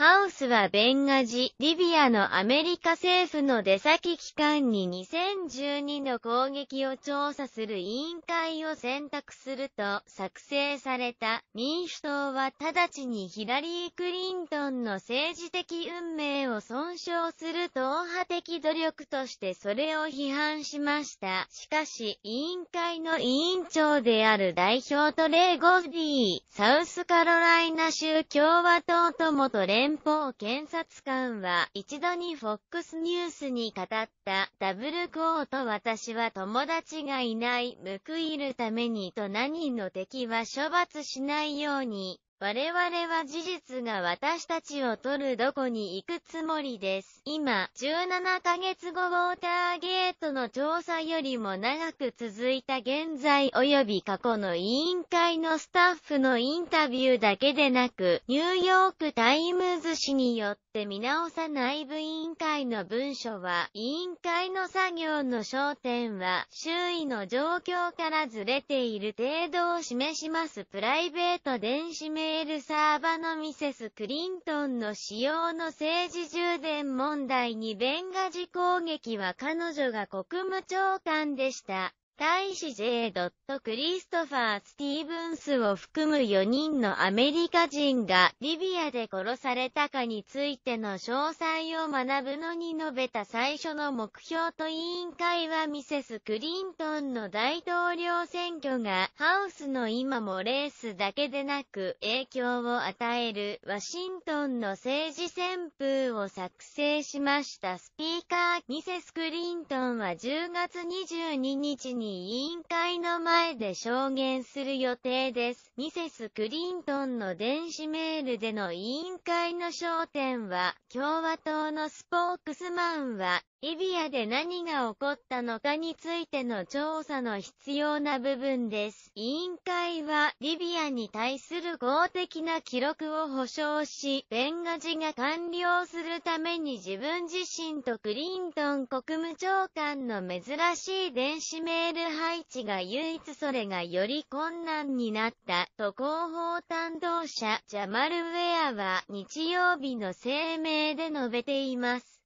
ハウスはベンガジ、リビアのアメリカ政府の出先機関に2012の攻撃を調査する委員会を選択すると作成された民主党は直ちにヒラリー・クリントンの政治的運命を損傷する党派的努力としてそれを批判しました。しかし、委員会の委員長である代表トレイ・ゴフディー、サウスカロライナ州共和党と元連連邦検察官は一度に FOX ニュースに語ったダブルコート私は友達がいない報いるためにと何人の敵は処罰しないように我々は事実が私たちを取るどこに行くつもりです。今、17ヶ月後ウォーターゲートの調査よりも長く続いた現在及び過去の委員会のスタッフのインタビューだけでなく、ニューヨークタイムズ氏によってって見直さない部委員会の文書は、委員会の作業の焦点は、周囲の状況からずれている程度を示しますプライベート電子メールサーバのミセス・クリントンの使用の政治充電問題にベンガジ攻撃は彼女が国務長官でした。大使 J. クリストファー・スティーブンスを含む4人のアメリカ人がリビアで殺されたかについての詳細を学ぶのに述べた最初の目標と委員会はミセス・クリントンの大統領選挙がハウスの今もレースだけでなく影響を与えるワシントンの政治旋風を作成しましたスピーカーミセス・クリントンは10月22日に委員会の前で証言する予定です。ミセス・クリントンの電子メールでの委員会の焦点は、共和党のスポークスマンは、リビアで何が起こったのかについての調査の必要な部分です。委員会は、リビアに対する公的な記録を保証し、ベンガジが完了するために自分自身とクリントン国務長官の珍しい電子メールえる配置が唯一それがより困難になった、と広報担当者、ジャマルウェアは日曜日の声明で述べています。